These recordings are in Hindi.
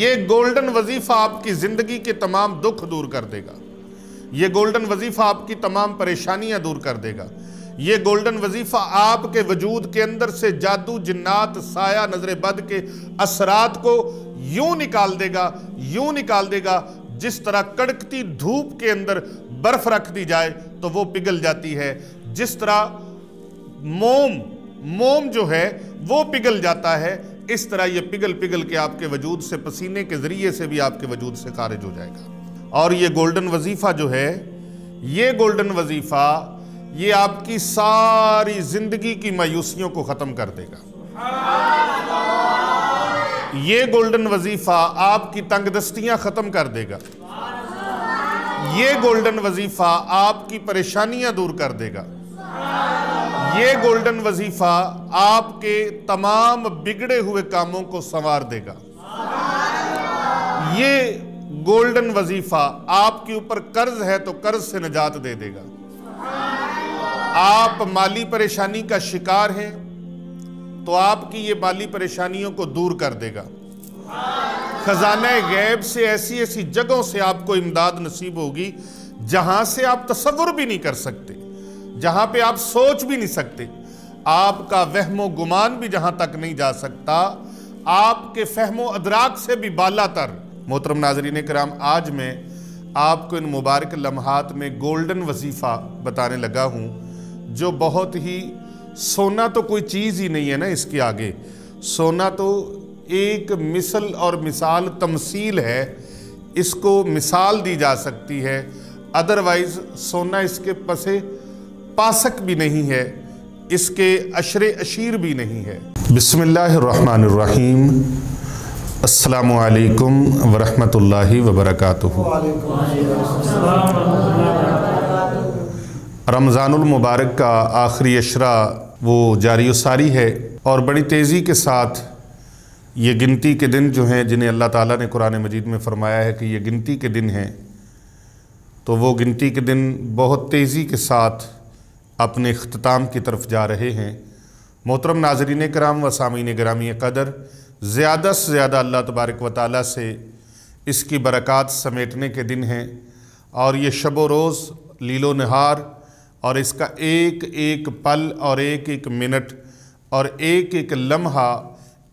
ये गोल्डन वजीफा आपकी ज़िंदगी के तमाम दुख दूर कर देगा ये गोल्डन वजीफा आपकी तमाम परेशानियां दूर कर देगा ये गोल्डन वजीफा आपके वजूद के अंदर से जादू जिन्नात साया नजरे बद के असरात को यूं निकाल देगा यूं निकाल देगा जिस तरह कड़कती धूप के अंदर बर्फ रख दी जाए तो वो पिघल जाती है जिस तरह मोम मोम जो है वो पिघल जाता है इस तरह ये पिघल पिघल के आपके वजूद से पसीने के ज़रिए से भी आपके वजूद से खारिज हो जाएगा और ये गोल्डन वजीफ़ा जो है ये गोल्डन वजीफ़ा ये आपकी सारी ज़िंदगी की मायूसियों को ख़त्म कर देगा ये गोल्डन वजीफ़ा आपकी तंगदस्तियां ख़त्म कर देगा ये गोल्डन वजीफ़ा आपकी परेशानियाँ दूर कर देगा ये गोल्डन वजीफा आपके तमाम बिगड़े हुए कामों को संवार देगा ये गोल्डन वजीफा आपके ऊपर कर्ज है तो कर्ज से निजात दे देगा आप माली परेशानी का शिकार हैं तो आपकी ये माली परेशानियों को दूर कर देगा खजाना गैब से ऐसी ऐसी जगहों से आपको इमदाद नसीब होगी जहां से आप तस्वुर भी नहीं कर सकते जहां पे आप सोच भी नहीं सकते आपका वहमो गुमान भी जहां तक नहीं जा सकता आपके फहमो अदराक से भी बाला तर मोहतरम नाजरीन कराम आज मैं आपको इन मुबारक लम्हात में गोल्डन वजीफ़ा बताने लगा हूं जो बहुत ही सोना तो कोई चीज़ ही नहीं है ना इसके आगे सोना तो एक मिसल और मिसाल तमसील है इसको मिसाल दी जा सकती है अदरवाइज़ सोना इसके पसे पासक भी नहीं है इसके अशर अशीर भी नहीं है बिसमीम असलकम वरहमल वबरक रमज़ानमबारक का आखिरी अशरा वो जारी सारी है और बड़ी तेज़ी के साथ ये गिनती के दिन जो हैं जिन्हें अल्लाह ताला ने कुरान मजीद में फ़रमाया है कि ये गिनती के दिन हैं तो वो गिनती के दिन बहुत तेज़ी के साथ अपने अख्ताम की तरफ जा रहे हैं मोहतरम नाजरीन कराम व सामीन ग्रामी कदर ज़्यादा से ज़्यादा अल्लाह तबारक व ताली से इसकी बरक़ात समेटने के दिन हैं और ये शब रोज़ लीलो नहार और इसका एक एक पल और एक एक मिनट और एक एक लम्हा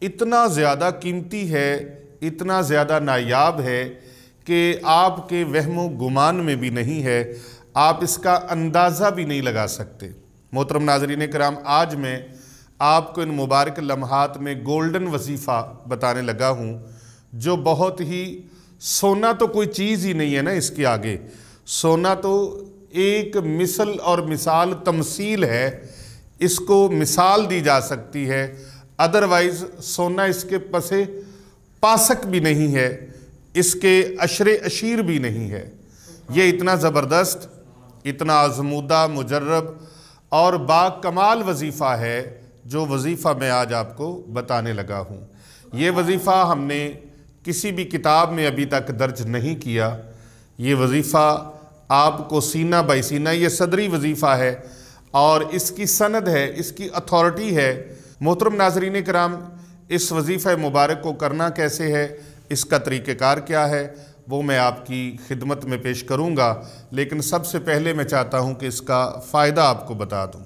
इतना ज़्यादा कीमती है इतना ज़्यादा नायाब है कि आपके वहमो गुमान में भी नहीं है आप इसका अंदाज़ा भी नहीं लगा सकते मोहतरम नाजरीन कराम आज मैं आपको इन मुबारक लम्हात में गोल्डन वजीफ़ा बताने लगा हूँ जो बहुत ही सोना तो कोई चीज़ ही नहीं है ना इसके आगे सोना तो एक मिसल और मिसाल तमसील है इसको मिसाल दी जा सकती है अदरवाइज़ सोना इसके पसे पासक भी नहीं है इसके अशर अशीर भी नहीं है ये इतना ज़बरदस्त इतना आजमूदा मुजरब और बाकमाल वजीफ़ा है जो वजीफ़ा मैं आज आपको बताने लगा हूँ ये वजीफ़ा हमने किसी भी किताब में अभी तक दर्ज नहीं किया ये वजीफ़ा आपको सीना बाई सीना ये सदरी वजीफ़ा है और इसकी सनद है इसकी अथॉरिटी है मोहतरम नाजरीन कराम इस वजीफ़ मुबारक को करना कैसे है इसका तरीक़ार क्या है वो मैं आपकी खिदमत में पेश करूँगा लेकिन सबसे पहले मैं चाहता हूँ कि इसका फ़ायदा आपको बता दूँ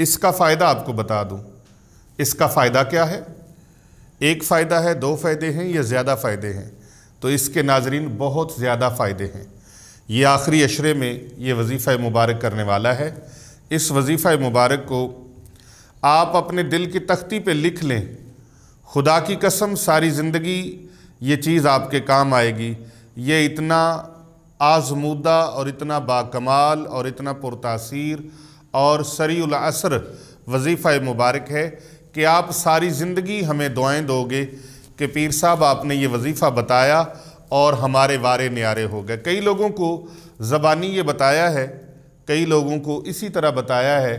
इसका फ़ायदा आपको बता दूँ इसका फ़ायदा क्या है एक फ़ायदा है दो फ़ायदे हैं या ज़्यादा फ़ायदे हैं तो इसके नाजरीन बहुत ज़्यादा फ़ायदे हैं ये आखिरी अशरे में ये वजीफ़ा मुबारक करने वाला है इस वजीफ़ा मुबारक को आप अपने दिल की तख्ती पे लिख लें खुदा की कसम सारी ज़िंदगी ये चीज़ आपके काम आएगी ये इतना आजमूदा और इतना बाकमाल और इतना पुरतासीर और सरीसर वजीफ़ा मुबारक है कि आप सारी ज़िंदगी हमें दुआएं दोगे कि पीर साहब आपने ये वजीफ़ा बताया और हमारे वारे न्यारे हो गए कई लोगों को ज़बानी ये बताया है कई लोगों को इसी तरह बताया है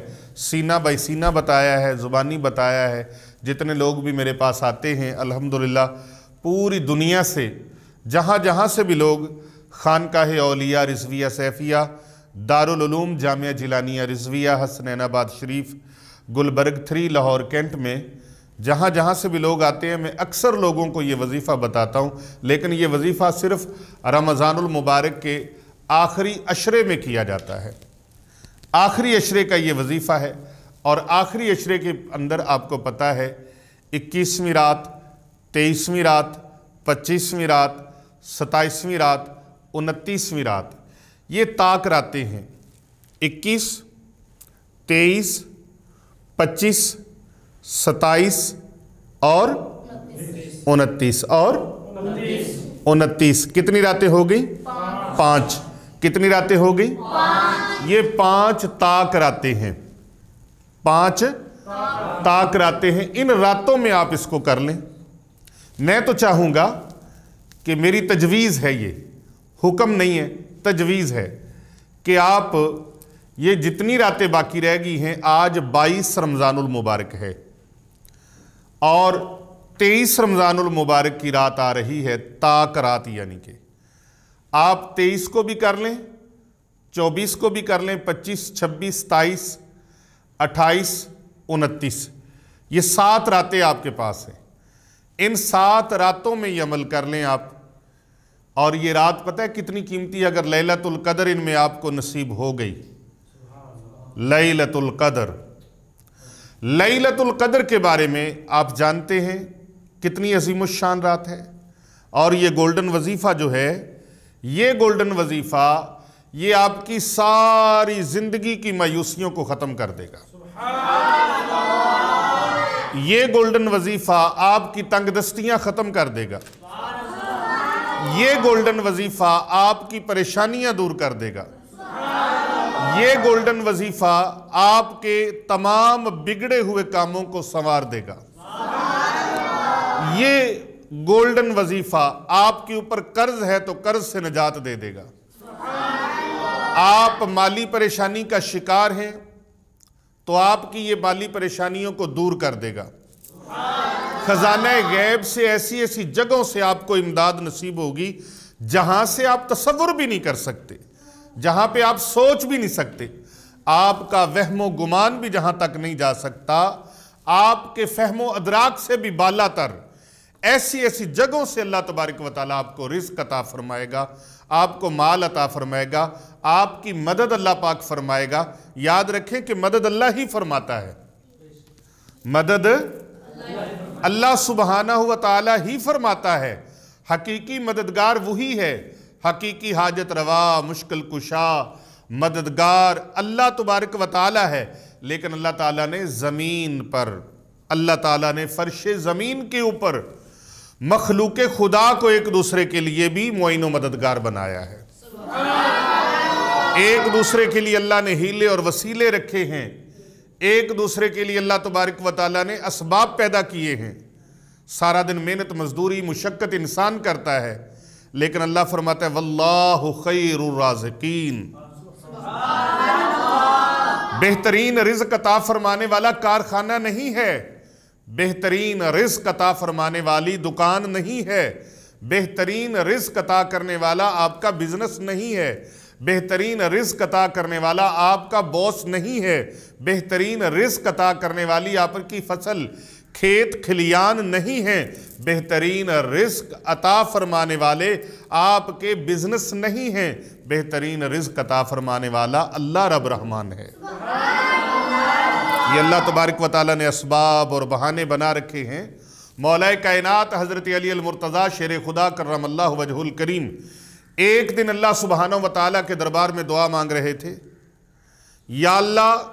सीना बाई सीना बताया है ज़ुबानी बताया है जितने लोग भी मेरे पास आते हैं अल्हम्दुलिल्लाह पूरी दुनिया से जहाँ जहाँ से भी लोग खानकाह अलिया रिजविया सैफिया दारुलूम जामिया जिलानिया रिजविया हसनैनाबाद शरीफ गुलबर्ग थ्री लाहौर कैंट में जहाँ जहाँ से भी लोग आते हैं मैं अक्सर लोगों को ये वजीफ़ा बताता हूँ लेकिन ये वजीफ़ा सिर्फ़ रमज़ानमबारक के आखिरी अशरे में किया जाता है आखिरी अशरे का ये वजीफ़ा है और आखिरी अशरे के अंदर आपको पता है इक्कीसवीं रात तेईसवीं रात पच्चीसवीं रात सताईसवीं रात उनतीसवीं रात ये ताक रातें हैं इक्कीस तेईस पच्चीस सताईस और उनतीस और उनतीस कितनी रातें हो गई पाँच कितनी रातें हो गई ये पांच ताक रातें हैं पांच ताक रातें हैं इन रातों में आप इसको कर लें मैं तो चाहूँगा कि मेरी तजवीज़ है ये हुक्म नहीं है तजवीज़ है कि आप ये जितनी रातें बाकी रह गई हैं आज 22 रमज़ानुल मुबारक है और 23 रमज़ानुल मुबारक की रात आ रही है ताक रात यानी कि आप 23 को भी कर लें 24 को भी कर लें 25, 26, 27, 28, 29 ये सात रातें आपके पास हैं इन सात रातों में ये अमल कर लें आप और ये रात पता है कितनी कीमती अगर लैलतुल कदर इनमें आपको नसीब हो गई लैलतुल कदर लैलतुल कदर के बारे में आप जानते हैं कितनी अजीम शान रात है और ये गोल्डन वजीफ़ा जो है ये गोल्डन वजीफ़ा ये आपकी सारी ज़िंदगी की मायूसियों को ख़त्म कर देगा ये गोल्डन वजीफा आपकी तंगदस्तियां खत्म कर देगा ये गोल्डन वजीफा आपकी परेशानियां दूर कर देगा ये गोल्डन वजीफा आपके तमाम बिगड़े हुए कामों को संवार देगा ये गोल्डन वजीफा आपके ऊपर कर्ज है तो कर्ज से निजात दे देगा आप माली परेशानी का शिकार हैं तो आपकी ये बाली परेशानियों को दूर कर देगा खजाना गैब से ऐसी ऐसी जगहों से आपको इमदाद नसीब होगी जहां से आप तस्वुर भी नहीं कर सकते जहां पे आप सोच भी नहीं सकते आपका वहमो गुमान भी जहां तक नहीं जा सकता आपके फहमो अदराक से भी बाला तर ऐसी ऐसी जगहों से अल्लाह तबारक वाली आपको रिस्क अता फरमाएगा आपको माल अता फरमाएगा आपकी मदद अल्लाह पाक फरमाएगा याद रखें कि मदद अल्लाह ही फरमाता है मदद अल्लाह सुबहाना हुआ ताला ही फरमाता है हकीकी मददगार वही है हकीकी हाजत रवा मुश्किल कुशा मददगार अल्लाह तबारक व है लेकिन अल्लाह ताला ने ज़मीन पर अल्लाह ताला ने फर्श ज़मीन के ऊपर मखलूक खुदा को एक दूसरे के लिए भी मुआन मददगार बनाया है एक दूसरे के लिए अल्लाह ने हीले और वसीले रखे हैं एक दूसरे के लिए अल्लाह तबारक व ताली ने इसबाब पैदा किए हैं सारा दिन मेहनत मजदूरी मुशक्क़त इंसान करता है लेकिन अल्लाह फरमाता है वल्लाह बेहतरीन रिज अता फरमाने वाला कारखाना नहीं है बेहतरीन रिस्क अता फरमाने वाली दुकान नहीं है बेहतरीन रिस्क अता करने वाला आपका बिजनेस नहीं है बेहतरीन रिस्क अता करने वाला आपका बॉस नहीं है बेहतरीन रिस्क अता करने वाली आपकी फसल खेत खलियान नहीं है बेहतरीन रिस्क अता फरमाने वाले आपके बिजनेस नहीं हैं बेहतरीन रिस्क अता फरमाने वाला अल्लाह रब रहमान है ये अल्लाह तबारक वाली ने इसबाब और बहाने बना रखे हैं मौलाए कायनत हज़रत अलीमरतज़ा शेर खुदा करम वजहुल करीम एक दिन अल्लाह सुबहान व के दरबार में दुआ मांग रहे थे या अल्लाह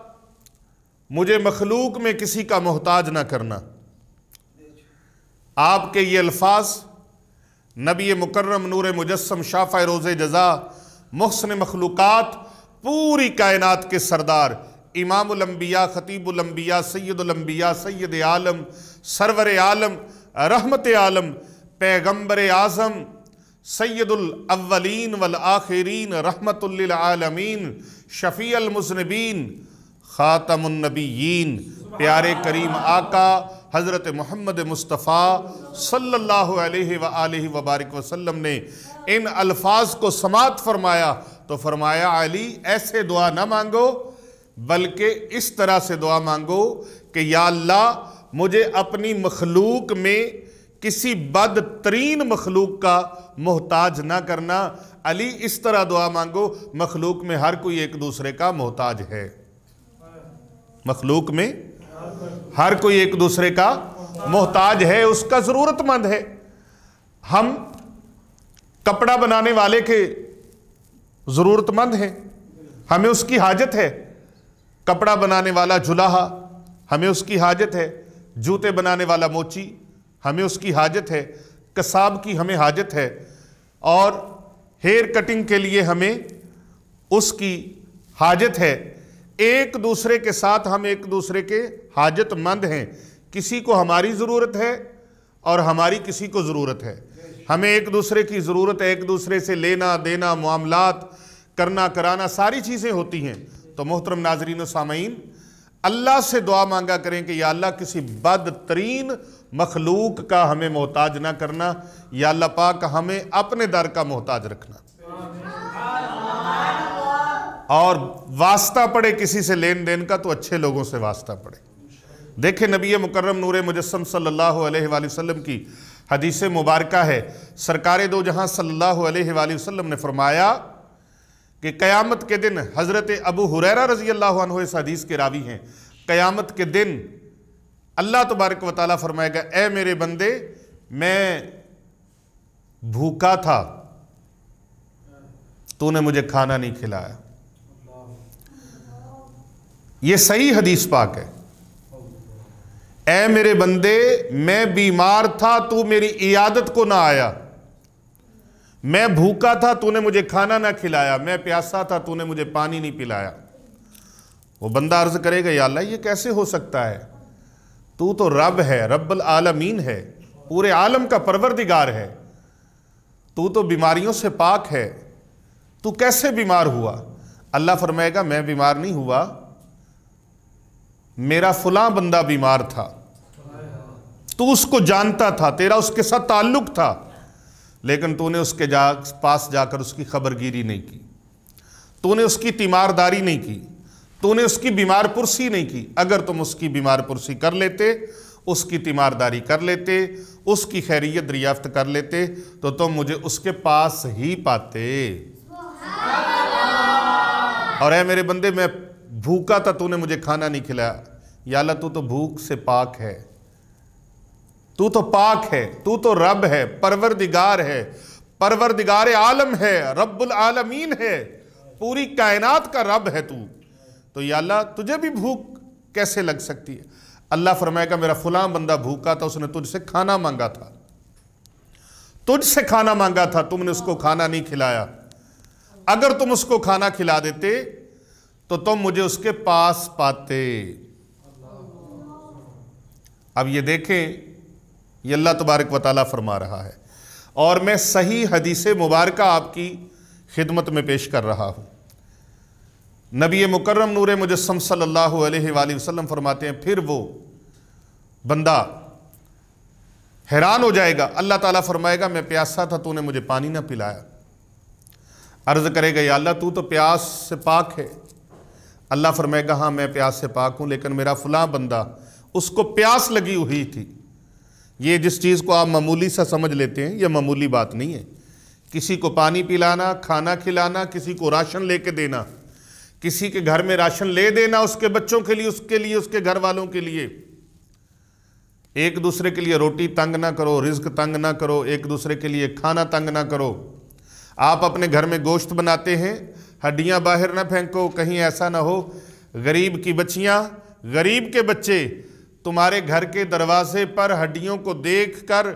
मुझे मखलूक में किसी का मोहताज ना करना आपके ये अल्फाज नबी मुकर्रम नूर मुजस्म शाफ़ रोज़ जजा मुहसन मखलूक़ात पूरी कायनात के सरदार इमामबिया ख़तीबुलम्बिया सैदुलम्बिया सैद आलम सरवर आलम रहमत आलम पैगम्बर आज़म सैदुलवलिन वल आखिरीन रहमतमीन शफ़ीमसनबीन ख़ातमनबीन प्यारे करीम आका हज़रत महमद मुस्तफ़ा सल्ला वबारक वसलम ने इन अल्फाज को समात फरमाया तो फरमाया अली ऐसे दुआ न मांगो बल्कि इस तरह से दुआ मांगो कि या अल्लाह मुझे अपनी मखलूक में किसी बदतरीन मखलूक का मोहताज ना करना अली इस तरह दुआ मांगो मखलूक में हर कोई एक दूसरे का मोहताज है मखलूक में हर कोई एक दूसरे का मोहताज है उसका ज़रूरतमंद है हम कपड़ा बनाने वाले के ज़रूरतमंद हैं हमें उसकी हाजत है कपड़ा बनाने वाला जुलाहा हमें उसकी हाजत है जूते बनाने वाला मोची हमें उसकी हाजत है कसाब की हमें हाजत है और हेयर कटिंग के लिए हमें उसकी हाजत है एक दूसरे के साथ हम एक दूसरे के हाजतमंद हैं किसी को हमारी ज़रूरत है और हमारी किसी को ज़रूरत है हमें एक दूसरे की ज़रूरत है एक दूसरे से लेना देना मामलात करना कराना सारी चीज़ें होती हैं तो मोहतरम नाजरीन सामीन अल्लाह से दुआ मांगा करें कि या अल्लाह किसी बदतरीन मखलूक का हमें मोहताज ना करना या अल्लाह पाक हमें अपने दर का मोहताज रखना और वास्ता पड़े किसी से लेन देन का तो अच्छे लोगों से वास्ता पड़े देखे नबी मुकर्रम नूर मुजस्म सल्लाम की हदीस मुबारक है सरकार दो जहाँ सल्लल्लाहु अलैहि ने फरमाया कि क़यामत के दिन हज़रत अबू हुरैरा रज़ी अल्लाह इस हदीस के रावी हैं क़यामत के दिन अल्लाह तबारक व फरमाएगा ए मेरे बंदे मैं भूखा था तूने मुझे खाना नहीं खिलाया ये सही हदीस पाक है ऐ मेरे बंदे मैं बीमार था तू मेरी इयादत को ना आया मैं भूखा था तूने मुझे खाना ना खिलाया मैं प्यासा था तूने मुझे पानी नहीं पिलाया वो बंदा अर्ज करेगा या अल्लाह ये कैसे हो सकता है तू तो रब है रब्बल आलमीन है पूरे आलम का परवरदिगार है तू तो बीमारियों से पाक है तू कैसे बीमार हुआ अल्लाह फरमाएगा मैं बीमार नहीं हुआ मेरा फुला बंदा बीमार था तू उसको जानता था तेरा उसके साथ ताल्लुक था लेकिन तूने उसके जा पास जाकर उसकी खबरगिरी नहीं की तूने उसकी तीमारदारी नहीं की तूने उसकी बीमार पुरसी नहीं की अगर तुम उसकी बीमार पुरसी कर लेते उसकी तीमारदारी कर लेते उसकी खैरियत दरियाफ्त कर लेते तो तुम मुझे उसके पास ही पाते और है मेरे बंदे मैं भूखा था तूने मुझे खाना नहीं खिलाया या तू तो भूख से पाक है तू तो पाक है तू तो रब है परवरदिगार है परवरदिगार आलम है रब्बुल आलमीन है पूरी कायनात का रब है तू तो या अल्लाह तुझे भी भूख कैसे लग सकती है अल्लाह फरमाएगा मेरा फुलां बंदा भूखा था उसने तुझसे खाना मांगा था तुझसे खाना मांगा था तुमने उसको खाना नहीं खिलाया अगर तुम उसको खाना खिला देते तो तुम मुझे उसके पास पाते अब ये देखें ये अल्लाह तबारक वाली फरमा रहा है और मैं सही हदीस मुबारक आपकी खिदमत में पेश कर रहा हूँ नबी मुकर्रम नूर मुजस्म सल्ला वसलम फरमाते हैं फिर वो बंदा हैरान हो जाएगा अल्लाह ताला फरमाएगा मैं प्यासा था तूने मुझे पानी ना पिलाया अर्ज़ करेगा या अल्लाह तू तो प्यास से पाक है अल्लाह फरमाएगा हाँ मैं प्यास से पाक हूँ लेकिन मेरा फलां बंदा उसको प्यास लगी हुई थी ये जिस चीज़ को आप मामूली सा समझ लेते हैं यह मामूली बात नहीं है किसी को पानी पिलाना खाना खिलाना किसी को राशन लेके देना किसी के घर में राशन ले देना उसके बच्चों के लिए उसके लिए उसके घर वालों के लिए एक दूसरे के लिए रोटी तंग ना करो रिज्क तंग ना करो एक दूसरे के लिए खाना तंग ना करो आप अपने घर में गोश्त बनाते हैं हड्डियां बाहर ना फेंको कहीं ऐसा ना हो गरीब की बच्चियां गरीब के बच्चे तुम्हारे घर के दरवाजे पर हड्डियों को देखकर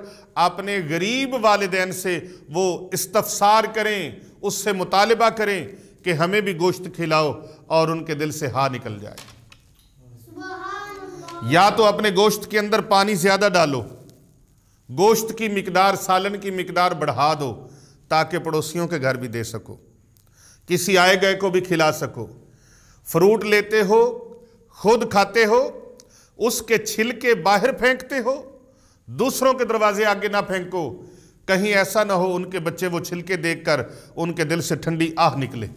अपने गरीब वालदेन से वो इस्तफसार करें उससे मुतालबा करें कि हमें भी गोश्त खिलाओ और उनके दिल से हा निकल जाए या तो अपने गोश्त के अंदर पानी ज़्यादा डालो गोश्त की मकदार सालन की मकदार बढ़ा दो ताकि पड़ोसियों के घर भी दे सको किसी आए गए को भी खिला सको फ्रूट लेते हो खुद खाते हो उसके छिलके बाहर फेंकते हो दूसरों के दरवाजे आगे ना फेंको कहीं ऐसा ना हो उनके बच्चे वो छिलके देखकर उनके दिल से ठंडी आह निकले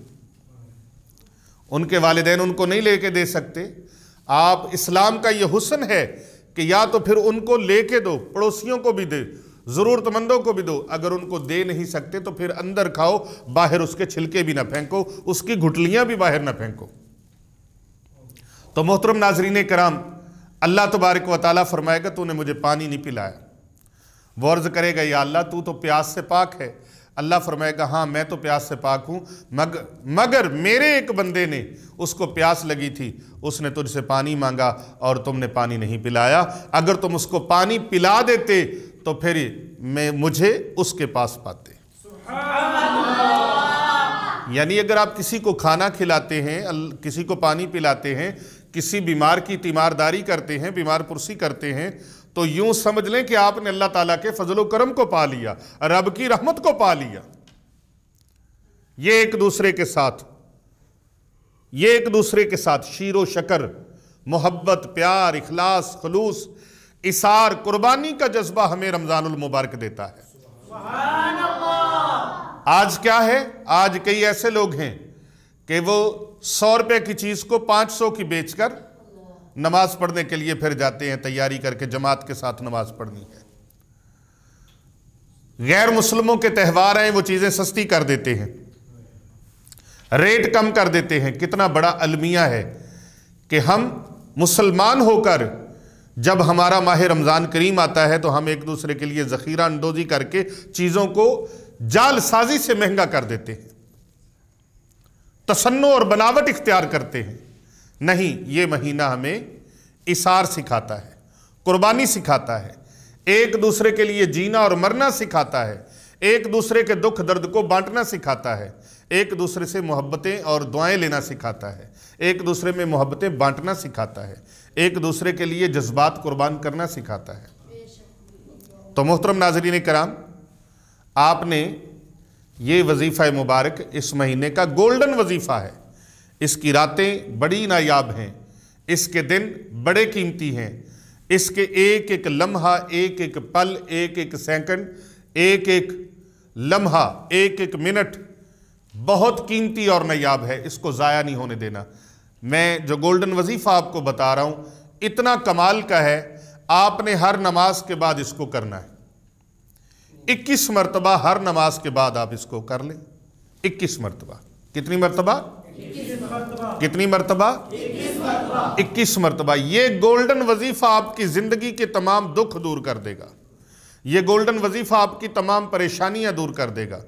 उनके वालदेन उनको नहीं लेके दे सकते आप इस्लाम का ये हुसन है कि या तो फिर उनको लेके दो पड़ोसियों को भी दे ज़रूरतमंदों को भी दो अगर उनको दे नहीं सकते तो फिर अंदर खाओ बाहर उसके छिलके भी ना फेंको उसकी घुटलियाँ भी बाहर ना फेंको तो मोहतरम नाजरीन कराम अल्लाह तबारक व ताली फरमाएगा तूने मुझे पानी नहीं पिलाया वर्ज करेगा या अल्लाह तू तो प्यास से पाक है अल्लाह फरमाएगा हाँ मैं तो प्यास से पाक हूँ मग मगर मेरे एक बंदे ने उसको प्यास लगी थी उसने तुझसे पानी मांगा और तुमने पानी नहीं पिलाया अगर तुम उसको पानी पिला देते तो फिर मैं मुझे उसके पास पाते यानी अगर आप किसी को खाना खिलाते हैं किसी को पानी पिलाते हैं किसी बीमार की तीमारदारी करते हैं बीमार पुरसी करते हैं तो यूं समझ लें कि आपने अल्लाह ताला के फजलोक्रम करम को पा लिया रब की रहमत को पा लिया ये एक दूसरे के साथ ये एक दूसरे के साथ शीर व शकर मोहब्बत प्यार इखलास खलूस इसार कुर्बानी का जज्बा हमें रमजानुल मुबारक देता है आज क्या है आज कई ऐसे लोग हैं कि वो सौ रुपए की चीज़ को पाँच सौ की बेचकर नमाज पढ़ने के लिए फिर जाते हैं तैयारी करके जमात के साथ नमाज पढ़नी है गैर मुसलमों के त्यौहार हैं वो चीज़ें सस्ती कर देते हैं रेट कम कर देते हैं कितना बड़ा अलमिया है कि हम मुसलमान होकर जब हमारा माह रमज़ान करीम आता है तो हम एक दूसरे के लिए ज़खीरा अंदोजी करके चीज़ों को जालसाजी से महंगा कर देते हैं तसन्नो और बनावट इख्तियार करते हैं नहीं ये महीना हमें इसार सिखाता है कुर्बानी सिखाता है एक दूसरे के लिए जीना और मरना सिखाता है एक दूसरे के दुख दर्द को बांटना सिखाता है एक दूसरे से मोहब्बतें और दुआएं लेना सिखाता है एक दूसरे में मोहब्बतें बांटना सिखाता है एक दूसरे के लिए जज्बात कुर्बान करना सिखाता है तो मोहतरम नाजरीन कराम आपने ये वजीफ़ा मुबारक इस महीने का गोल्डन वजीफ़ा है इसकी रातें बड़ी नायाब हैं इसके दिन बड़े कीमती हैं इसके एक एक लम्हा एक एक पल एक एक सेकंड एक एक लम्हा एक एक मिनट बहुत कीमती और नायाब है इसको ज़ाया नहीं होने देना मैं जो गोल्डन वजीफ़ा आपको बता रहा हूँ इतना कमाल का है आपने हर नमाज के बाद इसको करना है इक्कीस मरतबा हर नमाज के बाद आप इसको कर लें इक्कीस मरतबा कितनी मरतबा कितनी मरतबा इक्कीस मरतबा ये गोल्डन वजीफा आपकी ज़िंदगी के तमाम दुख दूर कर देगा ये गोल्डन वजीफा आपकी तमाम परेशानियां दूर कर देगा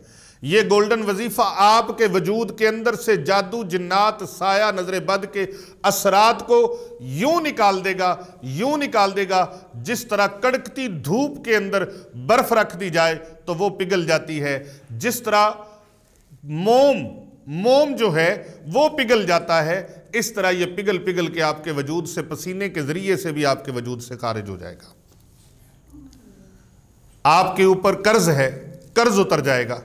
ये गोल्डन वजीफा आपके वजूद के अंदर से जादू जिन्नात साया नजर बद के असरात को यूं निकाल देगा यूं निकाल देगा जिस तरह कड़कती धूप के अंदर बर्फ रख दी जाए तो वो पिघल जाती है जिस तरह मोम मोम जो है वो पिघल जाता है इस तरह ये पिघल पिघल के आपके वजूद से पसीने के जरिए से भी आपके वजूद से खारिज हो जाएगा आपके ऊपर कर्ज है कर्ज उतर जाएगा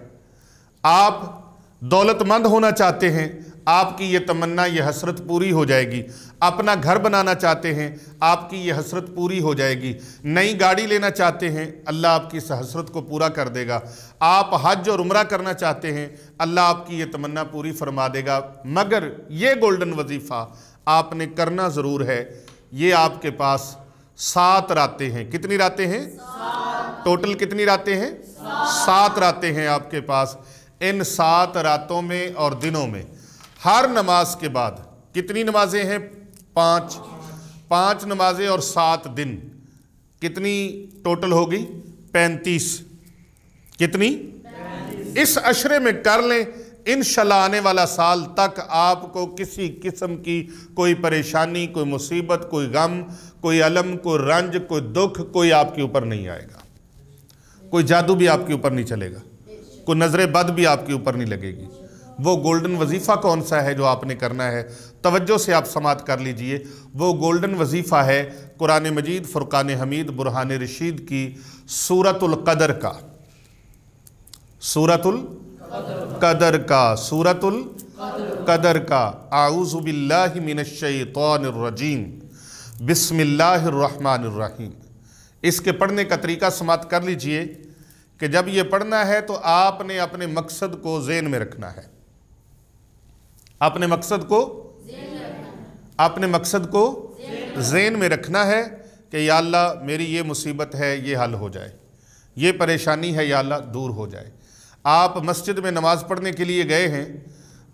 आप दौलतमंद होना चाहते हैं आपकी ये तमन्ना ये हसरत पूरी हो जाएगी अपना घर बनाना चाहते हैं आपकी ये हसरत पूरी हो जाएगी नई गाड़ी लेना चाहते हैं अल्लाह आपकी इस हसरत को पूरा कर देगा आप हज और उम्र करना चाहते हैं अल्लाह आपकी ये तमन्ना पूरी फरमा देगा मगर ये गोल्डन वजीफ़ा आपने करना ज़रूर है ये आपके पास सात रातें हैं कितनी रातें हैं टोटल कितनी रातें हैं सात रातें हैं आपके पास इन सात रातों में और दिनों में हर नमाज के बाद कितनी नमाजें हैं पाँच पाँच नमाजें और सात दिन कितनी टोटल होगी पैंतीस कितनी इस अशरे में कर लें इन आने वाला साल तक आपको किसी किस्म की कोई परेशानी कोई मुसीबत कोई गम कोई अलम कोई रंज कोई दुख कोई आपके ऊपर नहीं आएगा कोई जादू भी आपके ऊपर नहीं चलेगा को नज़र बद भी आपके ऊपर नहीं लगेगी वो गोल्डन वजीफ़ा कौन सा है जो आपने करना है तवज्जो से आप समात कर लीजिए वो गोल्डन वजीफ़ा है कुरान मजीद फ़ुरक़ान हमीद बुरहान रशीद की सूरतुल्क़दर का सूरतुल कदर का सूरतुल कदर का आउज़बिल्लाशतरजीम बिसमीम इसके पढ़ने का तरीका समाप्त कर लीजिए कि जब ये पढ़ना है तो आपने अपने मकसद को जेन में रखना है अपने मकसद को अपने मकसद को जेन में रखना है कि या अल्लाह मेरी ये मुसीबत है ये हल हो जाए ये परेशानी है या अल्लाह दूर हो जाए आप मस्जिद में नमाज़ पढ़ने के लिए गए हैं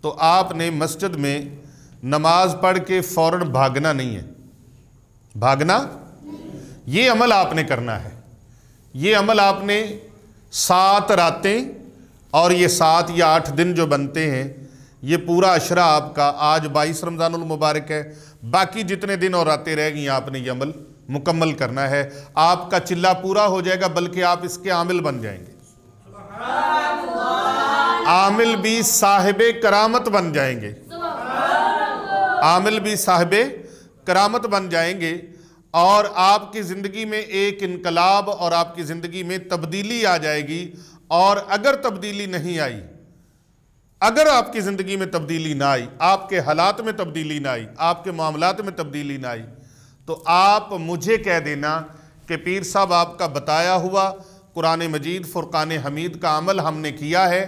तो आपने मस्जिद में नमाज पढ़ के फ़ौर भागना नहीं है भागना ये अमल आपने करना है ये अमल आपने सात रातें और ये सात या आठ दिन जो बनते हैं ये पूरा अशरा आपका आज बाईस रमज़ानमबारक मुबारक है बाकी जितने दिन और रातें रह गई आपने ये अमल मुकम्मल करना है आपका चिल्ला पूरा हो जाएगा बल्कि आप इसके आमिल बन जाएंगे आमिल भी साहिब करामत बन जाएंगे आमिल भी साहिब करामत बन जाएंगे और आपकी ज़िंदगी में एक इनकलाब और आपकी ज़िंदगी में तब्दीली आ जाएगी और अगर तब्दीली नहीं आई अगर आपकी ज़िंदगी में तब्दीली ना आई आपके हालात में तब्दीली ना आई आपके मामलात में तब्दीली ना आई तो आप मुझे कह देना कि पीर साहब आपका बताया हुआ कुरान मजीद फ़ुरक़ान हमीद का अमल हमने किया है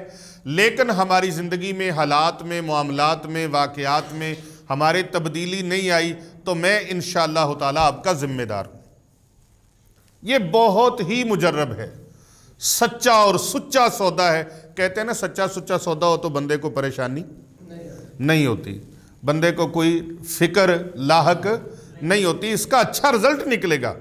लेकिन हमारी ज़िंदगी में हालात में मामलात में वाक़ात में हमारे तब्दीली नहीं आई तो मैं इन शाह आपका ज़िम्मेदार हूँ ये बहुत ही मुजरब है सच्चा और सुच्चा सौदा है कहते हैं ना सच्चा सुच्चा सौदा हो तो बंदे को परेशानी नहीं, नहीं होती बंदे को कोई फिक्र लाहक नहीं होती इसका अच्छा रिजल्ट निकलेगा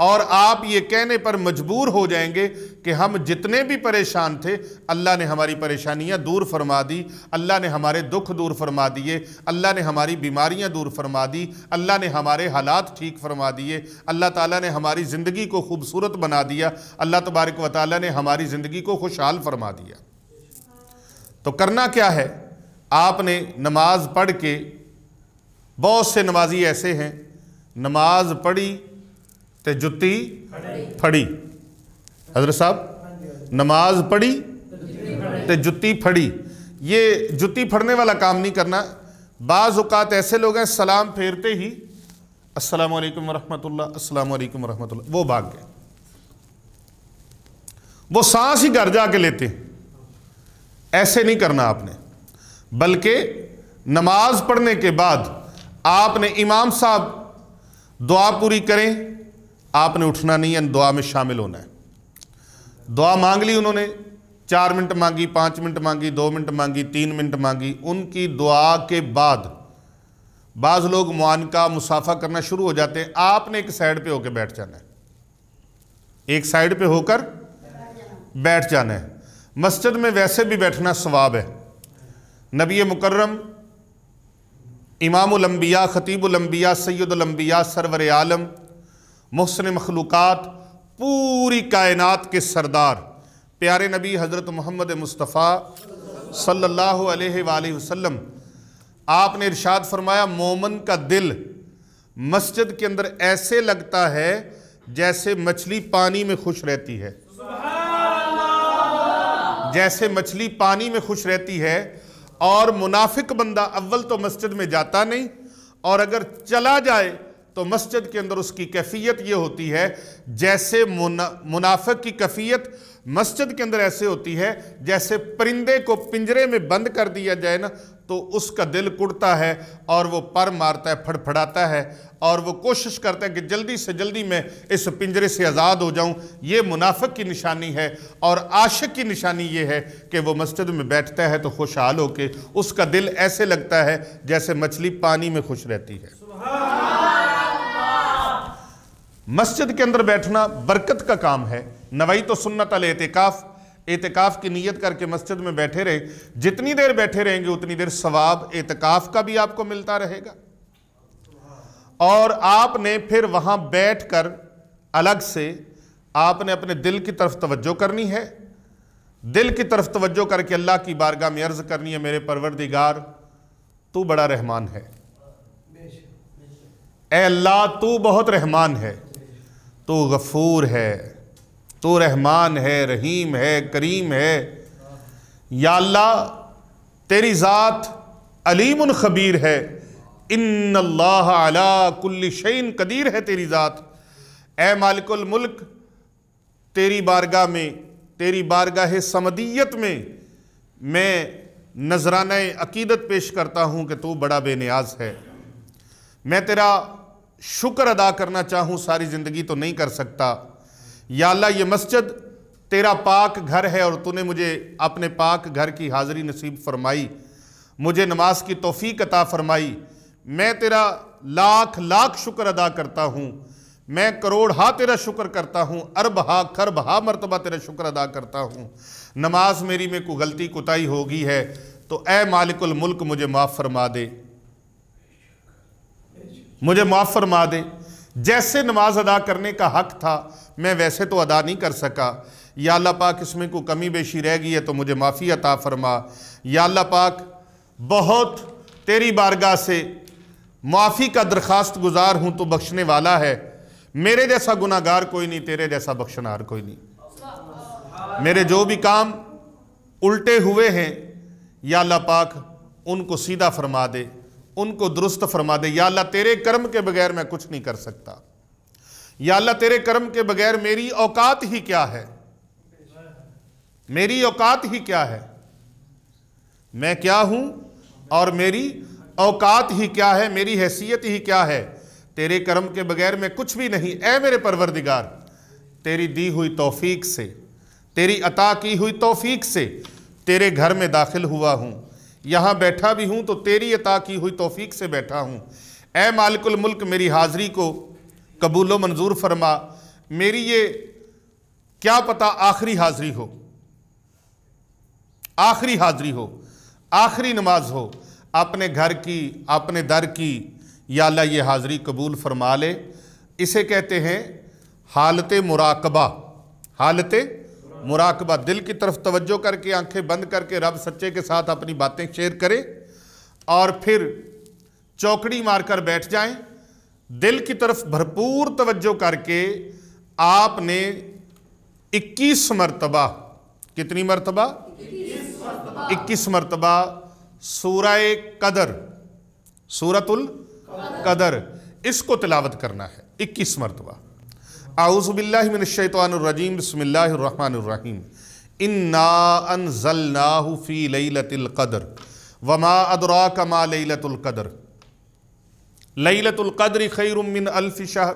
और आप ये कहने पर मजबूर हो जाएंगे कि हम जितने भी परेशान थे अल्लाह ने हमारी परेशानियां दूर फरमा दी अल्लाह ने हमारे दुख दूर फरमा दिए अल्लाह ने हमारी बीमारियां दूर फरमा दी अल्लाह ने हमारे हालात ठीक फरमा दिए अल्लाह ताला ने हमारी ज़िंदगी को खूबसूरत बना दिया अल्लाह तबारक व ने हमारी ज़िंदगी को खुशहाल फरमा दिया तो करना क्या है आपने नमाज पढ़ के बहुत से नमाजी ऐसे हैं नमाज पढ़ी ते जुत्ती फड़ी हजरत साहब नमाज पढ़ी ते जुत्ती फड़ी ये जुत्ती फड़ने वाला काम नहीं करना बाज़ ऐसे लोग हैं सलाम फेरते ही अस्सलाम वालेकुम रहमतुल्लाह अस्सलाम वालेकुम रहमतुल्लाह वो भाग गए वो सांस ही घर जा के लेते ऐसे नहीं करना आपने बल्कि नमाज पढ़ने के बाद आपने इमाम साहब दुआ पूरी करें आपने उठना नहीं है दुआ में शामिल होना है दुआ मांग ली उन्होंने चार मिनट मांगी पाँच मिनट मांगी दो मिनट मांगी तीन मिनट मांगी उनकी दुआ के बाद बाज़ लोग मुआन का मुसाफा करना शुरू हो जाते हैं आपने एक साइड पे होकर बैठ जाना है एक साइड पे होकर बैठ जाना है मस्जिद में वैसे भी बैठना स्वाब है नबी मुकर्रम इमामबिया ख़तीबलम्बिया सैदुलम्बिया सरवर आलम महसन मखलूक़ पूरी कायनात के सरदार प्यारे नबी हज़रत मोहम्मद मुस्तफ़ा सल्लल्लाहु अलैहि वसल्लम आपने इरशाद फरमाया मोमन का दिल मस्जिद के अंदर ऐसे लगता है जैसे मछली पानी में खुश रहती है जैसे मछली पानी में खुश रहती है और मुनाफिक बंदा अव्वल तो मस्जिद में जाता नहीं और अगर चला जाए तो मस्जिद के अंदर उसकी कैफियत ये होती है जैसे मुना, मुनाफिक की कैफियत मस्जिद के अंदर ऐसे होती है जैसे परिंदे को पिंजरे में बंद कर दिया जाए ना तो उसका दिल कुड़ता है और वो पर मारता है फड़फड़ाता है और वो कोशिश करता है कि जल्दी से जल्दी मैं इस पिंजरे से आज़ाद हो जाऊं ये मुनाफिक की निशानी है और आशिक की निशानी ये है कि वो मस्जिद में बैठता है तो खुशहाल होकर उसका दिल ऐसे लगता है जैसे मछली पानी में खुश रहती है मस्जिद के अंदर बैठना बरकत का काम है नवई तो सुन्नत अल एहतिकाफ एहतिकाफ की नीयत करके मस्जिद में बैठे रहे जितनी देर बैठे रहेंगे उतनी देर सवाब एहतिकाफ का भी आपको मिलता रहेगा और आपने फिर वहाँ बैठ कर अलग से आपने अपने दिल की तरफ तवज्जो करनी है दिल की तरफ तवज्जो करके अल्लाह की बारगाह में अर्ज़ करनी है मेरे परवरदिगार तू बड़ा रहमान है ए अल्लाह तू बहुत रहमान है तो गफूर है तो रहमान है रहीम है करीम है या अल्लाह तेरी ज़ात अलीम ख़बीर है इन अल्लाह अला कुल्ल शैन कदीर है तेरी ज़ात ए मालिकुल मुल्क तेरी बारगाह में तेरी बारगाह समदीयत में मैं नजराना अकीदत पेश करता हूँ कि तू बड़ा बेनियाज है मैं तेरा शुक्र अदा करना चाहूँ सारी ज़िंदगी तो नहीं कर सकता या ये मस्जिद तेरा पाक घर है और तूने मुझे अपने पाक घर की हाजिरी नसीब फरमाई मुझे नमाज की तोफ़ी अता फरमाई मैं तेरा लाख लाख शुक्र अदा करता हूँ मैं करोड़ हा तेरा शुक्र करता हूँ अरब हा खरब हा मरतबा तेरा शुक्र अदा करता हूँ नमाज मेरी में को गलती कुताई होगी है तो ए मालिकुल मुल्क मुझे माफ़ फरमा दे मुझे माफ़ फरमा दे जैसे नमाज अदा करने का हक था मैं वैसे तो अदा नहीं कर सका या अल्लाह पाक इसमें कोई कमी बेशी रह गई है तो मुझे माफ़ी अता फरमा या अल्लाह पाक बहुत तेरी बारगाह से माफ़ी का दरख्वास्त गुजार हूँ तो बख्शने वाला है मेरे जैसा गुनागार कोई नहीं तेरे जैसा बख्शनार कोई नहीं मेरे जो भी काम उल्टे हुए हैं या अल्लाह पाक उनको सीधा फरमा दे उनको दुरुस्त फरमा दे या अल्लाह तेरे कर्म के बगैर मैं कुछ नहीं कर सकता या अल्लाह तेरे कर्म के बगैर मेरी औकात ही क्या है मेरी औकात ही क्या है मैं क्या हूं और मेरी औकात ही क्या है मेरी हैसियत ही क्या है तेरे कर्म के बगैर मैं कुछ भी नहीं ऐ मेरे परवरदिगार तेरी दी हुई तौफीक से तेरी अता की हुई तौफीक से तेरे घर में दाखिल हुआ हूं यहाँ बैठा भी हूँ तो तेरी अता की हुई तोफ़ी से बैठा हूँ ए मालिकुल मुल्क मेरी हाज़री को कबूल मंजूर फरमा मेरी ये क्या पता आखिरी हाज़री हो आखिरी हाज़री हो आखिरी नमाज हो अपने घर की अपने दर की या अल्लाह ये हाज़री कबूल फरमा ले इसे कहते हैं हालत मुराकबा हालत मुराकबा दिल की तरफ तवज्जो करके आंखें बंद करके रब सच्चे के साथ अपनी बातें शेयर करें और फिर चौकड़ी मारकर बैठ जाएं दिल की तरफ भरपूर तवज्जो करके आपने 21 मरतबा कितनी मरतबा 21 मरतबा सूरह कदर सूरतुल कदर इसको तिलावत करना है 21 मरतबा आउज़बिल्लिमिनशैतरजीम बसमीम लई लतिलकदर वमा अदरा कमा लई लतुल्कदर लतुल्कदर खैरमिन अल्फ़ शहर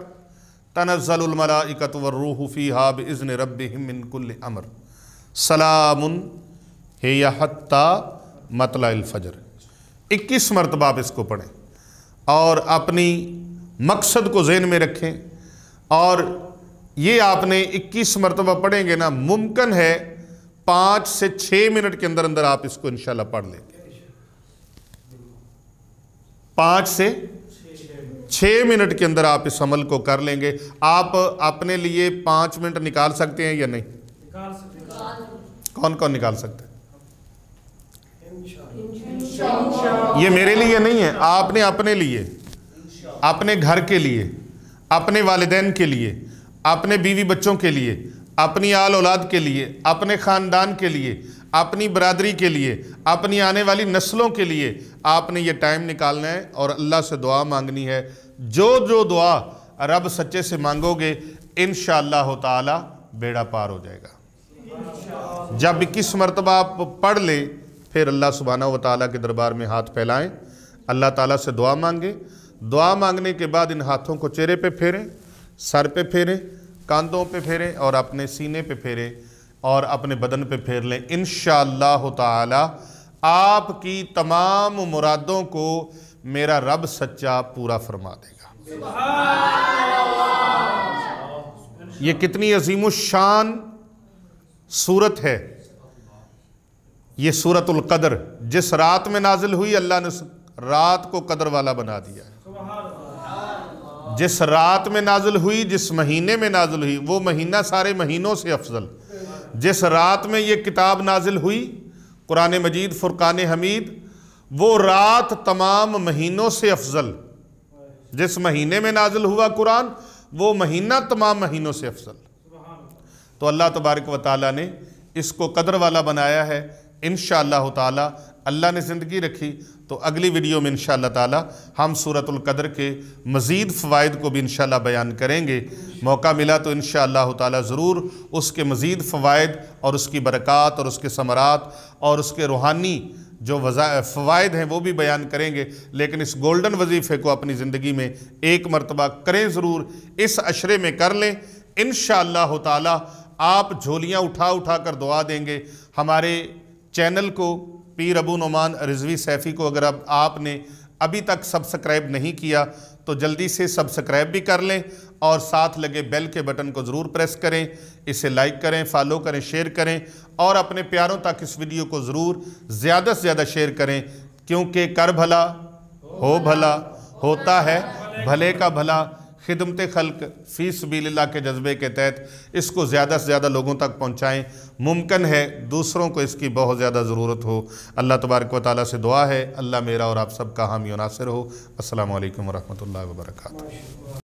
तनज़लमलाकत वर्रूफ़ी हाब इज़न रबिन अमर सलाम है यत्ता मतलाफजर इक्कीस मरतबा आप इसको पढ़ें और अपनी मकसद को जेन में रखें और ये आपने 21 मरतबा पढ़ेंगे ना मुमकिन है पांच से छह मिनट के अंदर अंदर आप इसको इंशाल्लाह पढ़ लेंगे पांच से छह मिनट के अंदर आप इस अमल को कर लेंगे आप अपने लिए पांच मिनट निकाल सकते हैं या नहीं निकाल सकते कौन कौन निकाल सकते हैं ये मेरे लिए नहीं है आपने अपने लिए अपने घर के लिए अपने वालदेन के लिए अपने बीवी बच्चों के लिए अपनी आल औलाद के लिए अपने ख़ानदान के लिए अपनी बरदरी के लिए अपनी आने वाली नस्लों के लिए आपने ये टाइम निकालना है और अल्लाह से दुआ मांगनी है जो जो दुआ रब सच्चे से मांगोगे इन शह बेड़ा पार हो जाएगा जब इक्कीस मरतबा आप पढ़ लें फिर अल्लाह सुबहाना व ताली के दरबार में हाथ फैलाएँ अल्लाह ताली से दुआ मांगें दुआ मांगने के बाद इन हाथों को चेहरे पर फेरें सर पर फेरें कंधों पे फेरें और अपने सीने पे फेरें और अपने बदन पे फेर लें इन ताला आपकी तमाम मुरादों को मेरा रब सच्चा पूरा फरमा देगा ये कितनी अजीम शान सूरत है ये सूरतुल कदर जिस रात में नाजिल हुई अल्लाह ने रात को कदर वाला बना दिया है जिस रात में नाजुल हुई जिस महीने में नाजुल हुई वो महीना सारे महीनों से अफजल जिस रात में ये किताब नाजिल हुई कुरान मजीद फ़ुरक़ान हमीद वो रात तमाम महीनों से अफजल जिस महीने में नाजिल हुआ कुरान वो महीना तमाम महीनों से अफजल तो अल्लाह तबारक व ताली ने इसको कदर वाला बनाया है इन शाह अल्लाह ने ज़िंदगी रखी तो अगली वीडियो में इन ताला हम सूरतुल कदर के मज़ीद फ़वाद को भी इन बयान करेंगे मौका मिला तो इन ताला ज़रूर उसके मज़ीद फ़वाद और उसकी बरक़ात और उसके समरात और उसके रूहानी जो फ़वाद हैं वो भी बयान करेंगे लेकिन इस गोल्डन वजीफ़े को अपनी ज़िंदगी में एक मरतबा करें ज़रूर इस अशरे में कर लें इन ताला आप झोलियाँ उठा उठा कर दुआ देंगे हमारे चैनल को पीर अबू नुमान रिजवी सैफ़ी को अगर अब आपने अभी तक सब्सक्राइब नहीं किया तो जल्दी से सब्सक्राइब भी कर लें और साथ लगे बेल के बटन को ज़रूर प्रेस करें इसे लाइक करें फॉलो करें शेयर करें और अपने प्यारों तक इस वीडियो को ज़रूर ज़्यादा से ज़्यादा शेयर करें क्योंकि कर भला हो भला होता है भले का भला खिदमत खल्क फ़ीस बिल्ला के जज्बे के तहत इसको ज़्यादा से ज़्यादा लोगों तक पहुँचाएँ मुमकिन है दूसरों को इसकी बहुत ज़्यादा ज़रूरत हो अल्लाह तबारक व ताली से दुआ है अल्लाह मेरा और आप सबका हामी नासिर हो असल वरहमल वर्का